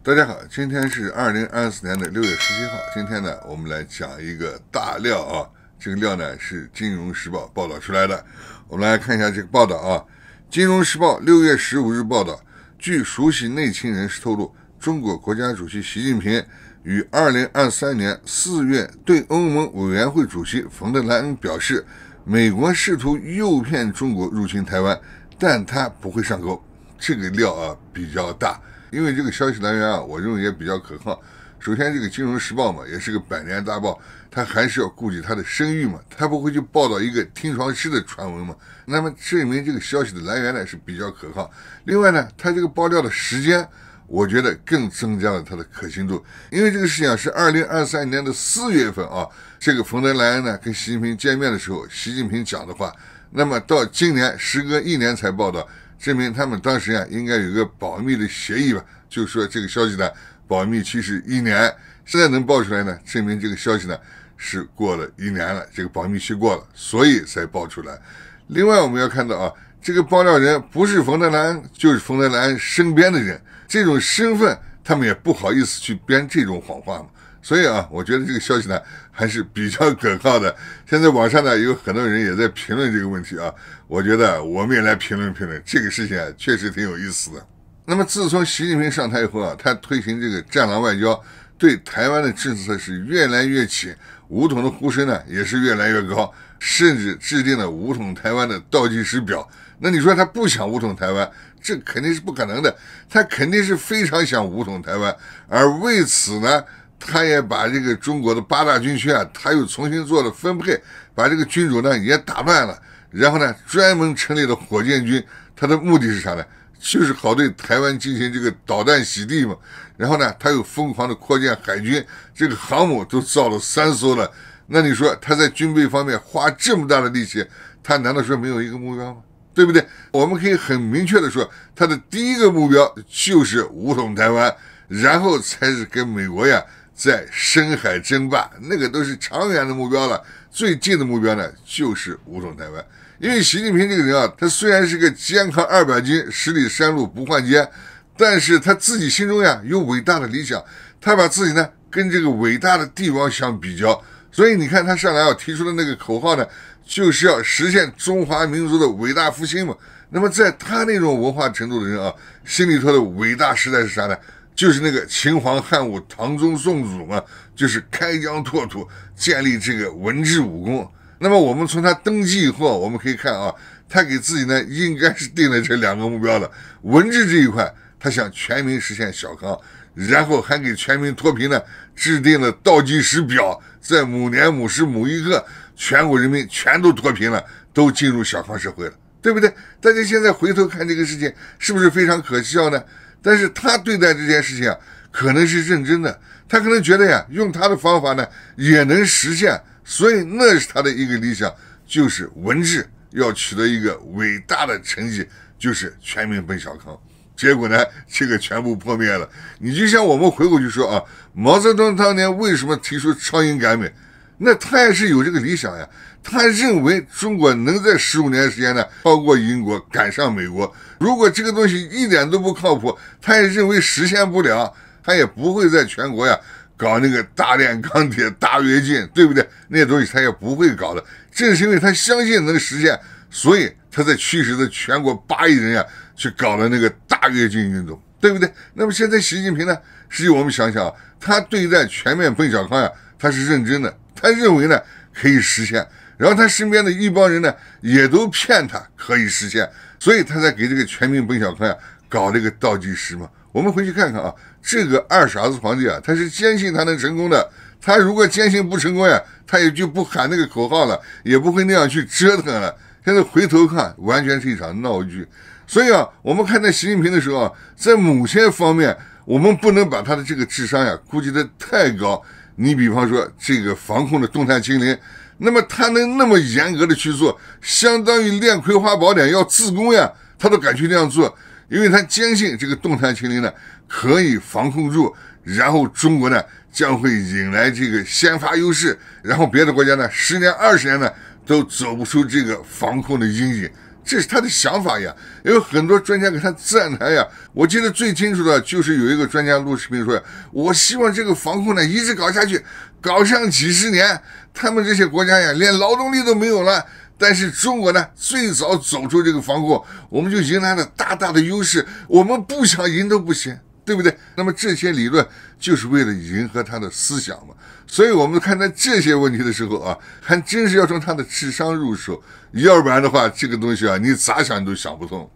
大家好，今天是二零二四年的六月十七号。今天呢，我们来讲一个大料啊，这个料呢是《金融时报》报道出来的。我们来看一下这个报道啊，《金融时报》六月十五日报道，据熟悉内情人士透露，中国国家主席习近平于二零二三年四月对欧盟委员会主席冯德莱恩表示，美国试图诱骗中国入侵台湾，但他不会上钩。这个料啊比较大。因为这个消息来源啊，我认为也比较可靠。首先，这个《金融时报》嘛，也是个百年大报，它还是要顾及它的声誉嘛，它不会去报道一个听床师的传闻嘛。那么证明这个消息的来源呢是比较可靠。另外呢，它这个爆料的时间，我觉得更增加了它的可信度。因为这个事情是二零二三年的四月份啊，这个冯德莱恩呢跟习近平见面的时候，习近平讲的话，那么到今年时隔一年才报道。证明他们当时啊，应该有个保密的协议吧？就说这个消息呢，保密期是一年，现在能爆出来呢，证明这个消息呢是过了一年了，这个保密期过了，所以才爆出来。另外，我们要看到啊，这个爆料人不是冯德兰，就是冯德兰身边的人，这种身份，他们也不好意思去编这种谎话嘛。所以啊，我觉得这个消息呢还是比较可靠的。现在网上呢有很多人也在评论这个问题啊，我觉得我们也来评论评论这个事情啊，确实挺有意思的。那么自从习近平上台以后啊，他推行这个“战狼外交”，对台湾的政策是越来越紧，武统的呼声呢也是越来越高，甚至制定了武统台湾的倒计时表。那你说他不想武统台湾，这肯定是不可能的，他肯定是非常想武统台湾，而为此呢。他也把这个中国的八大军区啊，他又重新做了分配，把这个军种呢也打乱了，然后呢专门成立了火箭军，他的目的是啥呢？就是好对台湾进行这个导弹洗地嘛。然后呢他又疯狂的扩建海军，这个航母都造了三艘了。那你说他在军备方面花这么大的力气，他难道说没有一个目标吗？对不对？我们可以很明确的说，他的第一个目标就是武统台湾，然后才是跟美国呀。在深海争霸，那个都是长远的目标了。最近的目标呢，就是武统台湾。因为习近平这个人啊，他虽然是个肩扛二百斤，十里山路不换肩，但是他自己心中呀有伟大的理想。他把自己呢跟这个伟大的帝王相比较，所以你看他上来啊提出的那个口号呢，就是要实现中华民族的伟大复兴嘛。那么在他那种文化程度的人啊，心里头的伟大时代是啥呢？就是那个秦皇汉武唐宗宋祖嘛，就是开疆拓土，建立这个文治武功。那么我们从他登基以后，我们可以看啊，他给自己呢应该是定了这两个目标的。文治这一块，他想全民实现小康，然后还给全民脱贫呢制定了倒计时表，在某年某时某一刻，全国人民全都脱贫了，都进入小康社会了，对不对？大家现在回头看这个事情，是不是非常可笑呢？但是他对待这件事情啊，可能是认真的。他可能觉得呀，用他的方法呢，也能实现。所以那是他的一个理想，就是文治要取得一个伟大的成绩，就是全民奔小康。结果呢，这个全部破灭了。你就像我们回过去说啊，毛泽东当年为什么提出“超英赶美”？那他也是有这个理想呀，他认为中国能在十五年时间呢超过英国赶上美国。如果这个东西一点都不靠谱，他也认为实现不了，他也不会在全国呀搞那个大炼钢铁 大跃进，对不对？那些东西他也不会搞的。正是因为他相信能实现，所以他在驱使着全国八亿人呀去搞了那个大跃进运动，对不对？那么现在习近平呢，实际我们想想，他对待全面奔小康呀，他是认真的。他认为呢可以实现，然后他身边的一帮人呢也都骗他可以实现，所以他才给这个全民奔小康呀搞这个倒计时嘛。我们回去看看啊，这个二傻子皇帝啊，他是坚信他能成功的。他如果坚信不成功呀，他也就不喊那个口号了，也不会那样去折腾了。现在回头看，完全是一场闹剧。所以啊，我们看待习近平的时候，在某些方面，我们不能把他的这个智商呀估计的太高。你比方说这个防控的动态清零，那么他能那么严格的去做，相当于练葵花宝典要自宫呀，他都敢去那样做，因为他坚信这个动态清零呢可以防控住，然后中国呢将会引来这个先发优势，然后别的国家呢十年二十年呢都走不出这个防控的阴影。这是他的想法呀，也有很多专家给他赞台呀。我记得最清楚的就是有一个专家录视频说呀：“我希望这个防控呢一直搞下去，搞上几十年，他们这些国家呀连劳动力都没有了。但是中国呢最早走出这个防控，我们就迎来了大大的优势，我们不想赢都不行。”对不对？那么这些理论就是为了迎合他的思想嘛？所以，我们看待这些问题的时候啊，还真是要从他的智商入手，要不然的话，这个东西啊，你咋想都想不通。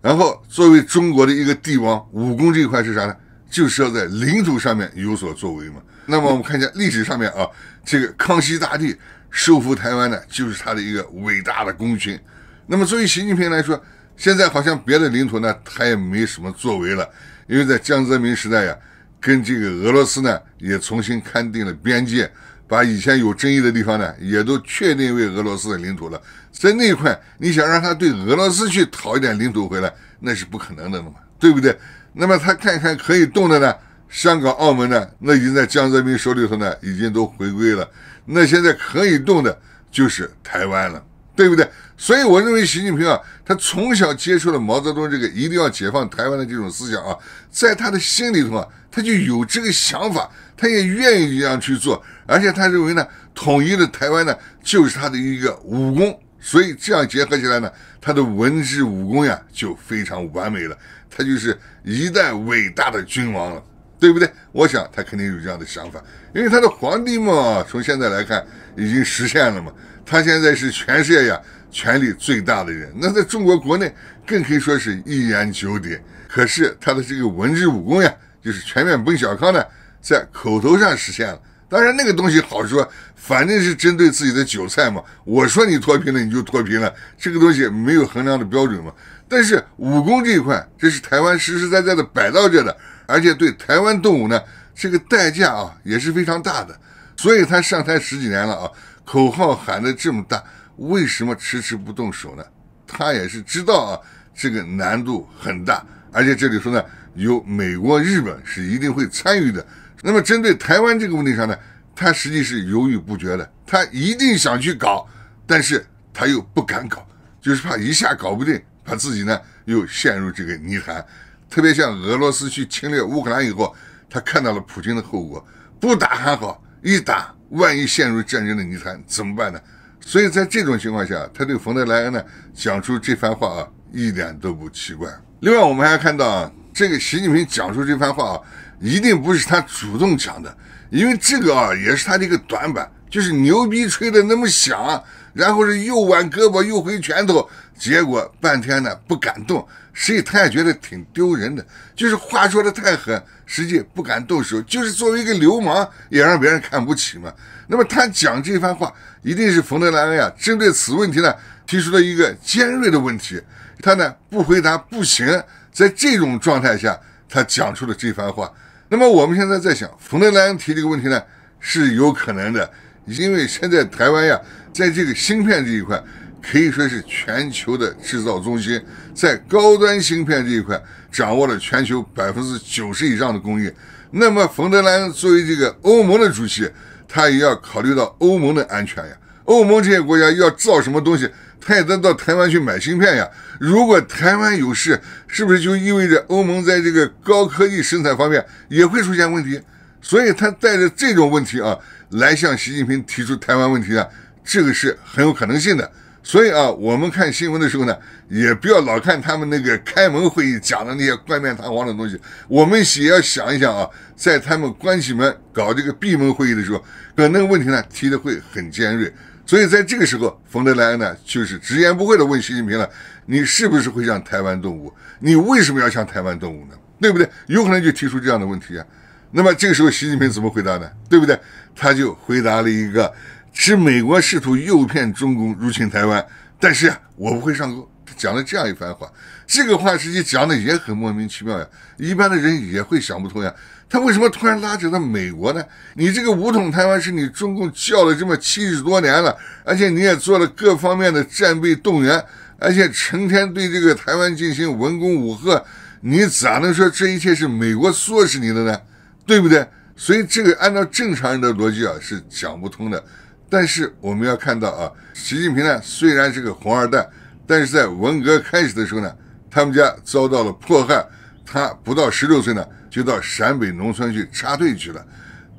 然后，作为中国的一个帝王，武功这一块是啥呢？就是要在领土上面有所作为嘛。那么，我们看一下历史上面啊，这个康熙大帝收复台湾呢，就是他的一个伟大的功勋。那么，作为习近平来说，现在好像别的领土呢，他也没什么作为了，因为在江泽民时代呀，跟这个俄罗斯呢也重新勘定了边界，把以前有争议的地方呢也都确定为俄罗斯的领土了。在那一块，你想让他对俄罗斯去讨一点领土回来，那是不可能的了嘛，对不对？那么他看一看可以动的呢，香港、澳门呢，那已经在江泽民手里头呢，已经都回归了。那现在可以动的就是台湾了。对不对？所以我认为习近平啊，他从小接触了毛泽东这个一定要解放台湾的这种思想啊，在他的心里头啊，他就有这个想法，他也愿意这样去做，而且他认为呢，统一了台湾呢，就是他的一个武功，所以这样结合起来呢，他的文治武功呀，就非常完美了，他就是一代伟大的君王了。对不对？我想他肯定有这样的想法，因为他的皇帝嘛，从现在来看已经实现了嘛。他现在是全世界呀权力最大的人，那在中国国内更可以说是一言九鼎。可是他的这个文治武功呀，就是全面奔小康呢，在口头上实现了。当然那个东西好说，反正是针对自己的韭菜嘛。我说你脱贫了，你就脱贫了，这个东西没有衡量的标准嘛。但是武功这一块，这是台湾实实在在的摆到这的。而且对台湾动物呢，这个代价啊也是非常大的，所以他上台十几年了啊，口号喊得这么大，为什么迟迟不动手呢？他也是知道啊，这个难度很大，而且这里说呢，有美国、日本是一定会参与的。那么针对台湾这个问题上呢，他实际是犹豫不决的，他一定想去搞，但是他又不敢搞，就是怕一下搞不定，怕自己呢又陷入这个泥潭。特别像俄罗斯去侵略乌克兰以后，他看到了普京的后果，不打还好，一打万一陷入战争的泥潭怎么办呢？所以在这种情况下，他对冯德莱恩呢讲出这番话啊，一点都不奇怪。另外，我们还看到啊，这个习近平讲出这番话啊，一定不是他主动讲的，因为这个啊也是他的一个短板，就是牛逼吹的那么响，然后是又挽胳膊又挥拳头。结果半天呢不敢动，实际他也觉得挺丢人的，就是话说的太狠，实际不敢动手，就是作为一个流氓也让别人看不起嘛。那么他讲这番话，一定是冯德莱恩呀，针对此问题呢提出了一个尖锐的问题，他呢不回答不行。在这种状态下，他讲出了这番话。那么我们现在在想，冯德莱恩提这个问题呢是有可能的，因为现在台湾呀，在这个芯片这一块。可以说是全球的制造中心，在高端芯片这一块掌握了全球百分之九十以上的工业。那么冯德兰作为这个欧盟的主席，他也要考虑到欧盟的安全呀。欧盟这些国家要造什么东西，他也得到台湾去买芯片呀。如果台湾有事，是不是就意味着欧盟在这个高科技生产方面也会出现问题？所以他带着这种问题啊，来向习近平提出台湾问题啊，这个是很有可能性的。所以啊，我们看新闻的时候呢，也不要老看他们那个开门会议讲的那些冠冕堂皇的东西。我们也要想一想啊，在他们关起门搞这个闭门会议的时候，可能问题呢提的会很尖锐。所以在这个时候，冯德莱恩呢就是直言不讳的问习近平了：“你是不是会像台湾动物？你为什么要像台湾动物呢？对不对？有可能就提出这样的问题啊。那么这个时候，习近平怎么回答呢？对不对？他就回答了一个。”是美国试图诱骗中共入侵台湾，但是我不会上钩。讲了这样一番话，这个话实际讲的也很莫名其妙呀，一般的人也会想不通呀。他为什么突然拉扯到美国呢？你这个武统台湾是你中共叫了这么七十多年了，而且你也做了各方面的战备动员，而且成天对这个台湾进行文攻武吓，你咋能说这一切是美国唆使你的呢？对不对？所以这个按照正常人的逻辑啊，是讲不通的。但是我们要看到啊，习近平呢，虽然是个红二代，但是在文革开始的时候呢，他们家遭到了迫害，他不到十六岁呢，就到陕北农村去插队去了。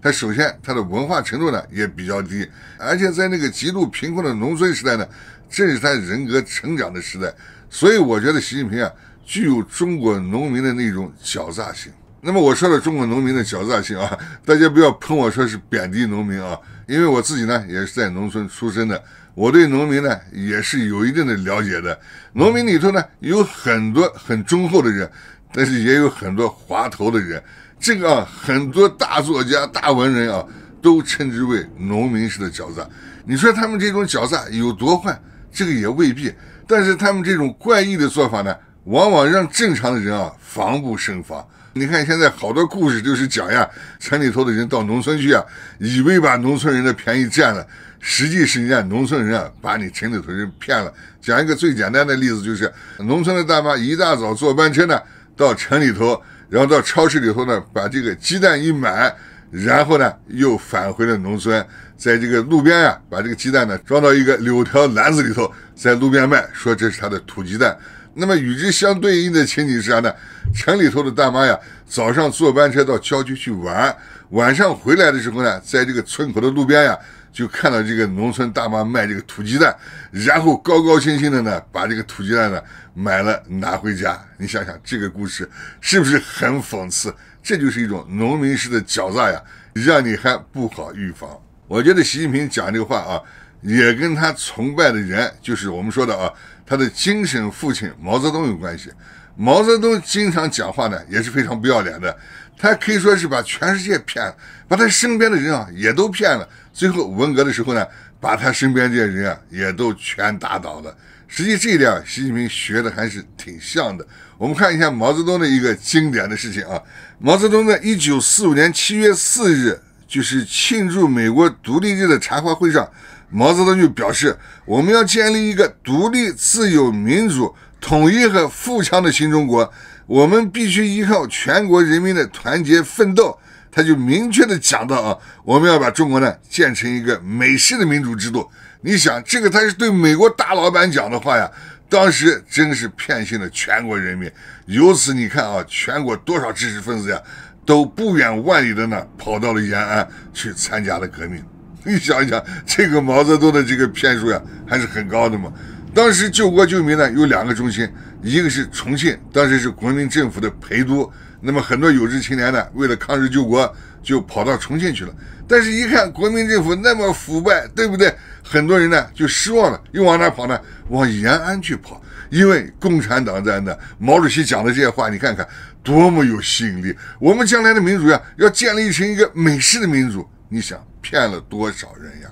他首先他的文化程度呢也比较低，而且在那个极度贫困的农村时代呢，正是他人格成长的时代。所以我觉得习近平啊，具有中国农民的那种狡诈性。那么我说的中国农民的狡诈性啊，大家不要喷我说是贬低农民啊，因为我自己呢也是在农村出生的，我对农民呢也是有一定的了解的。农民里头呢有很多很忠厚的人，但是也有很多滑头的人。这个啊，很多大作家、大文人啊都称之为农民式的狡诈。你说他们这种狡诈有多坏？这个也未必。但是他们这种怪异的做法呢，往往让正常的人啊防不胜防。你看，现在好多故事就是讲呀，城里头的人到农村去啊，以为把农村人的便宜占了，实际是人家农村人啊把你城里头人骗了。讲一个最简单的例子，就是农村的大妈一大早坐班车呢到城里头，然后到超市里头呢把这个鸡蛋一买，然后呢又返回了农村，在这个路边呀把这个鸡蛋呢装到一个柳条篮子里头，在路边卖，说这是他的土鸡蛋。那么与之相对应的情景是啥呢？城里头的大妈呀，早上坐班车到郊区去玩，晚上回来的时候呢，在这个村口的路边呀，就看到这个农村大妈卖这个土鸡蛋，然后高高兴兴的呢，把这个土鸡蛋呢买了拿回家。你想想这个故事是不是很讽刺？这就是一种农民式的狡诈呀，让你还不好预防。我觉得习近平讲这个话啊。也跟他崇拜的人，就是我们说的啊，他的精神父亲毛泽东有关系。毛泽东经常讲话呢，也是非常不要脸的。他可以说是把全世界骗了，把他身边的人啊，也都骗了。最后文革的时候呢，把他身边这些人啊，也都全打倒了。实际这一点啊，习近平学的还是挺像的。我们看一下毛泽东的一个经典的事情啊，毛泽东呢，一九四五年七月四日。就是庆祝美国独立日的茶话会上，毛泽东就表示，我们要建立一个独立、自由、民主、统一和富强的新中国，我们必须依靠全国人民的团结奋斗。他就明确的讲到啊，我们要把中国呢建成一个美式的民主制度。你想，这个他是对美国大老板讲的话呀，当时真是骗信了全国人民。由此你看啊，全国多少知识分子呀？都不远万里的呢，跑到了延安去参加了革命。你想想，这个毛泽东的这个片数呀，还是很高的嘛。当时救国救民呢，有两个中心，一个是重庆，当时是国民政府的陪都。那么很多有志青年呢，为了抗日救国，就跑到重庆去了。但是，一看国民政府那么腐败，对不对？很多人呢就失望了，又往哪跑呢？往延安去跑，因为共产党在那。毛主席讲的这些话，你看看。多么有吸引力！我们将来的民主呀，要建立成一个美式的民主，你想骗了多少人呀？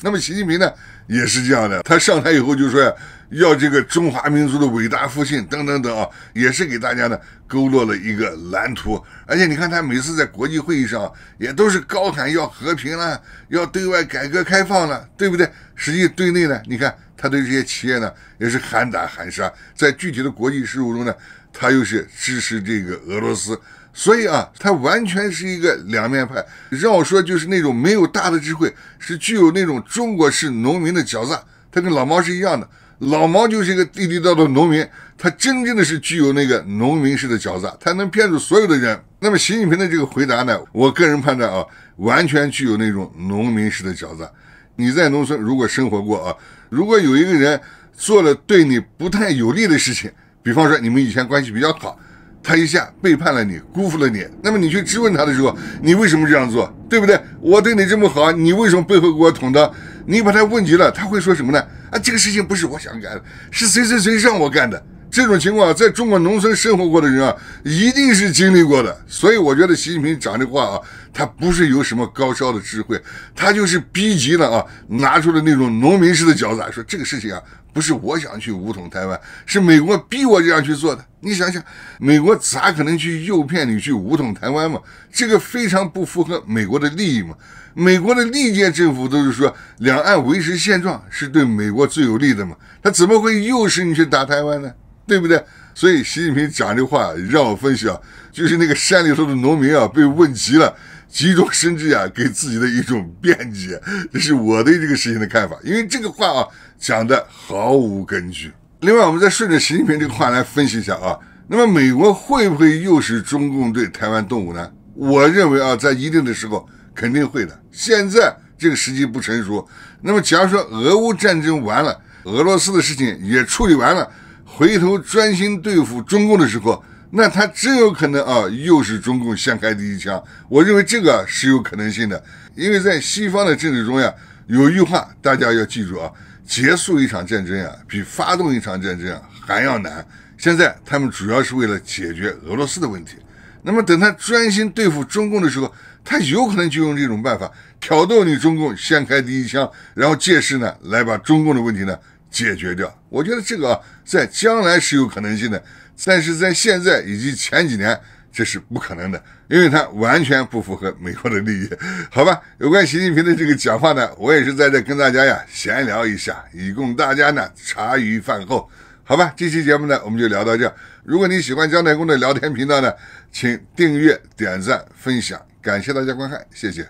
那么习近平呢，也是这样的。他上台以后就说呀，要这个中华民族的伟大复兴，等等等啊，也是给大家呢勾勒了一个蓝图。而且你看他每次在国际会议上也都是高喊要和平了，要对外改革开放了，对不对？实际对内呢，你看他对这些企业呢也是喊打喊杀。在具体的国际事务中呢。他又是支持这个俄罗斯，所以啊，他完全是一个两面派。让我说，就是那种没有大的智慧，是具有那种中国式农民的狡诈。他跟老毛是一样的，老毛就是一个地地道道农民，他真正的是具有那个农民式的狡诈，他能骗住所有的人。那么习近平的这个回答呢，我个人判断啊，完全具有那种农民式的狡诈。你在农村如果生活过啊，如果有一个人做了对你不太有利的事情。比方说你们以前关系比较好，他一下背叛了你，辜负了你，那么你去质问他的时候，你为什么这样做，对不对？我对你这么好，你为什么背后给我捅刀？你把他问急了，他会说什么呢？啊，这个事情不是我想干的，是谁谁谁让我干的？这种情况，在中国农村生活过的人啊，一定是经历过的。所以我觉得习近平讲的话啊。他不是有什么高超的智慧，他就是逼急了啊，拿出了那种农民式的脚。诈，说这个事情啊，不是我想去武统台湾，是美国逼我这样去做的。你想想，美国咋可能去诱骗你去武统台湾嘛？这个非常不符合美国的利益嘛。美国的历届政府都是说两岸维持现状是对美国最有利的嘛，他怎么会诱使你去打台湾呢？对不对？所以习近平讲这话让我分析啊，就是那个山里头的农民啊，被问急了。急中生智啊，给自己的一种辩解，这是我对这个事情的看法。因为这个话啊，讲的毫无根据。另外，我们再顺着习近平这个话来分析一下啊，那么美国会不会又是中共对台湾动武呢？我认为啊，在一定的时候肯定会的。现在这个时机不成熟。那么，假如说俄乌战争完了，俄罗斯的事情也处理完了，回头专心对付中共的时候。那他真有可能啊，又是中共先开第一枪。我认为这个是有可能性的，因为在西方的政治中呀，有一句话大家要记住啊：结束一场战争啊，比发动一场战争啊还要难。现在他们主要是为了解决俄罗斯的问题，那么等他专心对付中共的时候，他有可能就用这种办法挑逗你中共先开第一枪，然后借势呢来把中共的问题呢。解决掉，我觉得这个在将来是有可能性的，但是在现在以及前几年这是不可能的，因为它完全不符合美国的利益，好吧？有关习近平的这个讲话呢，我也是在这跟大家呀闲聊一下，以供大家呢茶余饭后，好吧？这期节目呢我们就聊到这，如果你喜欢姜太公的聊天频道呢，请订阅、点赞、分享，感谢大家观看，谢谢。